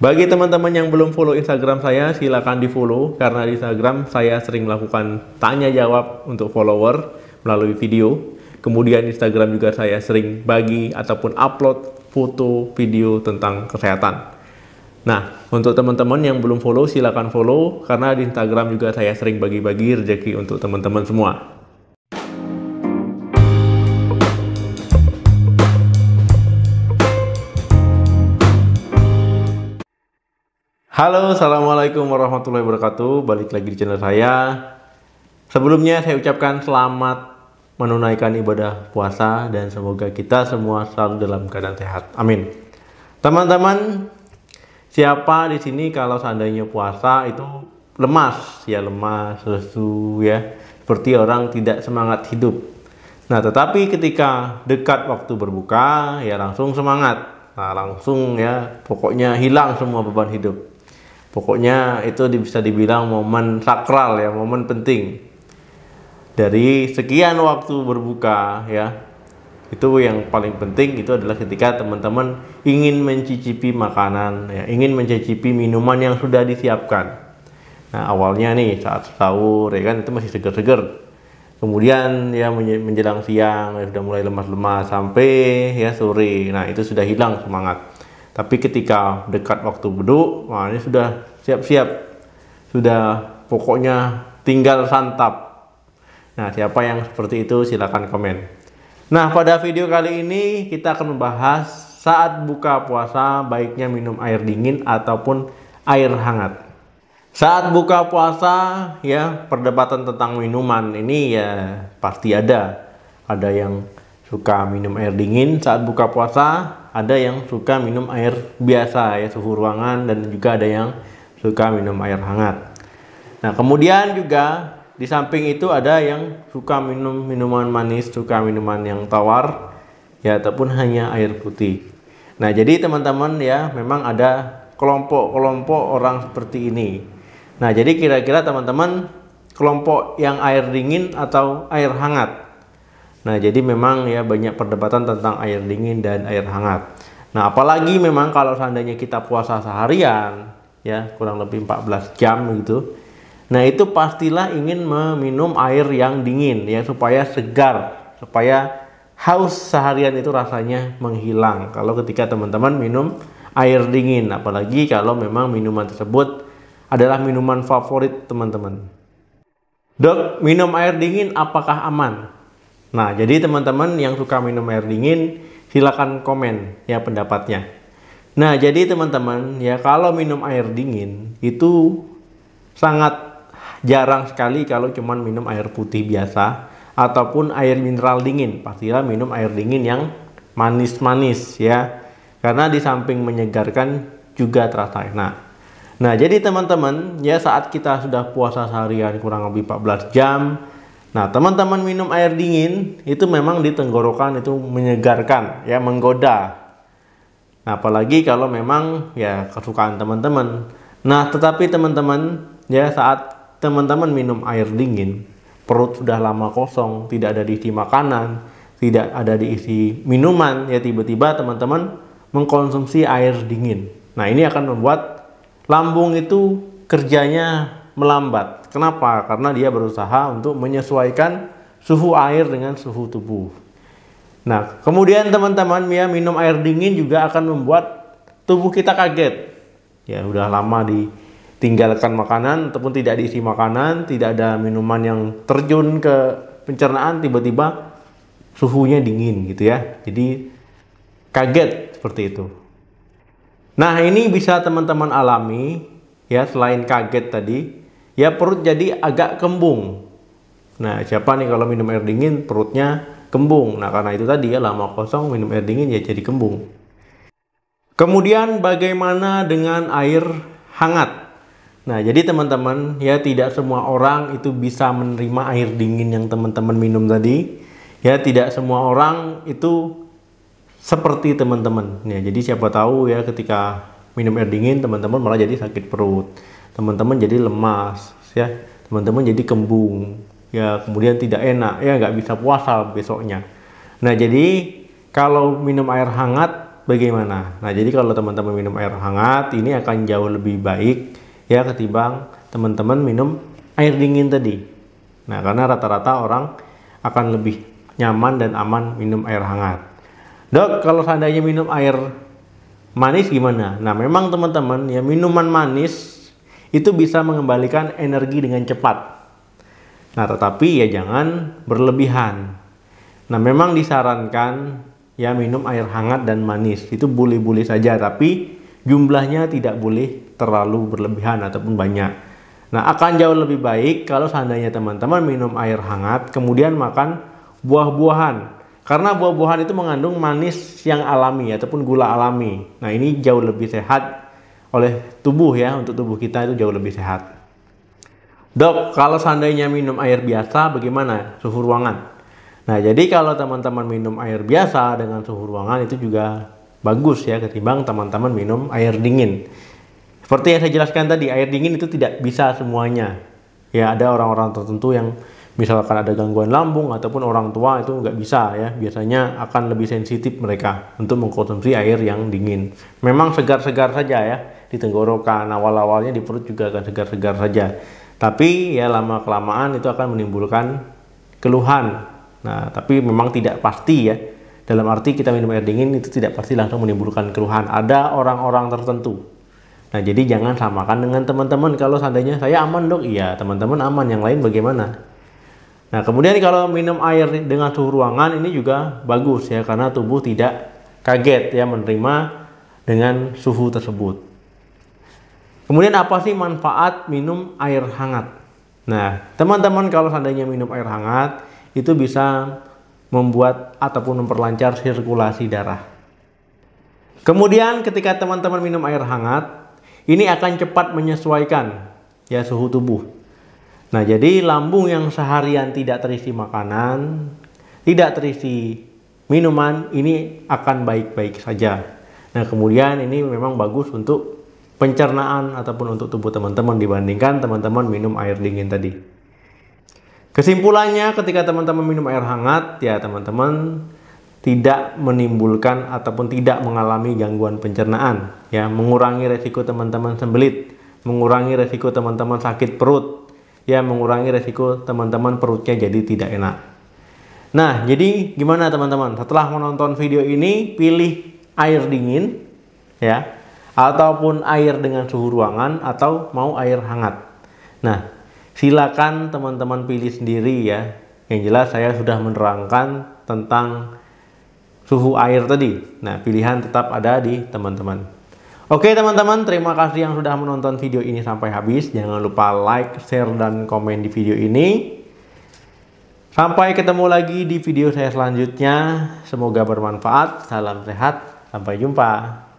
Bagi teman-teman yang belum follow Instagram saya, silakan di follow karena di Instagram saya sering melakukan tanya jawab untuk follower melalui video. Kemudian Instagram juga saya sering bagi ataupun upload foto, video tentang kesehatan. Nah, untuk teman-teman yang belum follow, silakan follow karena di Instagram juga saya sering bagi-bagi rezeki untuk teman-teman semua. Halo, assalamualaikum warahmatullahi wabarakatuh. Balik lagi di channel saya. Sebelumnya saya ucapkan selamat menunaikan ibadah puasa dan semoga kita semua selalu dalam keadaan sehat. Amin. Teman-teman, siapa di sini kalau seandainya puasa itu lemas, ya lemas, lesu ya, seperti orang tidak semangat hidup. Nah, tetapi ketika dekat waktu berbuka, ya langsung semangat. Nah, langsung ya, pokoknya hilang semua beban hidup. Pokoknya itu bisa dibilang momen sakral ya, momen penting. Dari sekian waktu berbuka ya, itu yang paling penting itu adalah ketika teman-teman ingin mencicipi makanan, ya, ingin mencicipi minuman yang sudah disiapkan. Nah awalnya nih saat sahur ya kan itu masih seger-seger. Kemudian ya menjelang siang ya, sudah mulai lemas-lemas sampai ya sore. Nah itu sudah hilang semangat tapi ketika dekat waktu beduk, nah ini sudah siap-siap. Sudah pokoknya tinggal santap. Nah, siapa yang seperti itu silakan komen. Nah, pada video kali ini kita akan membahas saat buka puasa baiknya minum air dingin ataupun air hangat. Saat buka puasa ya perdebatan tentang minuman ini ya pasti ada. Ada yang suka minum air dingin saat buka puasa, ada yang suka minum air biasa ya suhu ruangan dan juga ada yang suka minum air hangat. Nah, kemudian juga di samping itu ada yang suka minum minuman manis, suka minuman yang tawar ya ataupun hanya air putih. Nah, jadi teman-teman ya memang ada kelompok-kelompok orang seperti ini. Nah, jadi kira-kira teman-teman kelompok yang air dingin atau air hangat Nah, jadi memang ya banyak perdebatan tentang air dingin dan air hangat. Nah, apalagi memang kalau seandainya kita puasa seharian, ya kurang lebih 14 jam gitu. Nah, itu pastilah ingin meminum air yang dingin ya supaya segar, supaya haus seharian itu rasanya menghilang. Kalau ketika teman-teman minum air dingin, apalagi kalau memang minuman tersebut adalah minuman favorit teman-teman. Dok, minum air dingin apakah aman? Nah, jadi teman-teman yang suka minum air dingin, silakan komen ya pendapatnya. Nah, jadi teman-teman ya kalau minum air dingin itu sangat jarang sekali kalau cuma minum air putih biasa ataupun air mineral dingin. Pastilah minum air dingin yang manis-manis ya. Karena di samping menyegarkan juga terasa enak. Nah, jadi teman-teman, ya saat kita sudah puasa seharian kurang lebih 14 jam, Nah, teman-teman minum air dingin itu memang di tenggorokan itu menyegarkan, ya menggoda. Nah, apalagi kalau memang ya kesukaan teman-teman. Nah, tetapi teman-teman ya saat teman-teman minum air dingin, perut sudah lama kosong, tidak ada diisi makanan, tidak ada diisi minuman, ya tiba-tiba teman-teman mengkonsumsi air dingin. Nah, ini akan membuat lambung itu kerjanya melambat Kenapa? Karena dia berusaha untuk menyesuaikan suhu air dengan suhu tubuh. Nah, kemudian teman-teman ya minum air dingin juga akan membuat tubuh kita kaget. Ya, udah lama ditinggalkan makanan ataupun tidak diisi makanan, tidak ada minuman yang terjun ke pencernaan tiba-tiba suhunya dingin gitu ya. Jadi kaget seperti itu. Nah, ini bisa teman-teman alami ya selain kaget tadi ya perut jadi agak kembung. Nah, siapa nih kalau minum air dingin perutnya kembung? Nah, karena itu tadi ya lama kosong minum air dingin ya jadi kembung. Kemudian bagaimana dengan air hangat? Nah, jadi teman-teman ya tidak semua orang itu bisa menerima air dingin yang teman-teman minum tadi. Ya, tidak semua orang itu seperti teman-teman. Ya, jadi siapa tahu ya ketika minum air dingin teman-teman malah jadi sakit perut teman-teman jadi lemas ya teman-teman jadi kembung ya kemudian tidak enak ya nggak bisa puasa besoknya nah jadi kalau minum air hangat bagaimana nah jadi kalau teman-teman minum air hangat ini akan jauh lebih baik ya ketimbang teman-teman minum air dingin tadi nah karena rata-rata orang akan lebih nyaman dan aman minum air hangat dok kalau seandainya minum air manis gimana? Nah memang teman-teman ya minuman manis itu bisa mengembalikan energi dengan cepat. Nah, tetapi ya jangan berlebihan. Nah, memang disarankan ya minum air hangat dan manis. Itu boleh-boleh saja, tapi jumlahnya tidak boleh terlalu berlebihan ataupun banyak. Nah, akan jauh lebih baik kalau seandainya teman-teman minum air hangat, kemudian makan buah-buahan. Karena buah-buahan itu mengandung manis yang alami ataupun gula alami. Nah, ini jauh lebih sehat oleh tubuh ya untuk tubuh kita itu jauh lebih sehat. Dok, kalau seandainya minum air biasa bagaimana suhu ruangan? Nah, jadi kalau teman-teman minum air biasa dengan suhu ruangan itu juga bagus ya ketimbang teman-teman minum air dingin. Seperti yang saya jelaskan tadi, air dingin itu tidak bisa semuanya. Ya, ada orang-orang tertentu yang misalkan ada gangguan lambung ataupun orang tua itu nggak bisa ya biasanya akan lebih sensitif mereka untuk mengkonsumsi air yang dingin memang segar-segar saja ya di tenggorokan awal-awalnya di perut juga akan segar-segar saja tapi ya lama kelamaan itu akan menimbulkan keluhan nah tapi memang tidak pasti ya dalam arti kita minum air dingin itu tidak pasti langsung menimbulkan keluhan ada orang-orang tertentu nah jadi jangan samakan dengan teman-teman kalau seandainya saya aman dok iya teman-teman aman yang lain bagaimana nah kemudian kalau minum air dengan suhu ruangan ini juga bagus ya karena tubuh tidak kaget ya menerima dengan suhu tersebut Kemudian apa sih manfaat minum air hangat? Nah, teman-teman kalau seandainya minum air hangat itu bisa membuat ataupun memperlancar sirkulasi darah. Kemudian ketika teman-teman minum air hangat, ini akan cepat menyesuaikan ya suhu tubuh. Nah, jadi lambung yang seharian tidak terisi makanan, tidak terisi minuman, ini akan baik-baik saja. Nah, kemudian ini memang bagus untuk pencernaan ataupun untuk tubuh teman-teman dibandingkan teman-teman minum air dingin tadi. Kesimpulannya ketika teman-teman minum air hangat ya teman-teman tidak menimbulkan ataupun tidak mengalami gangguan pencernaan ya mengurangi resiko teman-teman sembelit mengurangi resiko teman-teman sakit perut ya mengurangi resiko teman-teman perutnya jadi tidak enak nah jadi gimana teman-teman setelah menonton video ini pilih air dingin ya ataupun air dengan suhu ruangan atau mau air hangat. Nah, silakan teman-teman pilih sendiri ya. Yang jelas saya sudah menerangkan tentang suhu air tadi. Nah, pilihan tetap ada di teman-teman. Oke teman-teman, terima kasih yang sudah menonton video ini sampai habis. Jangan lupa like, share, dan komen di video ini. Sampai ketemu lagi di video saya selanjutnya. Semoga bermanfaat. Salam sehat. Sampai jumpa.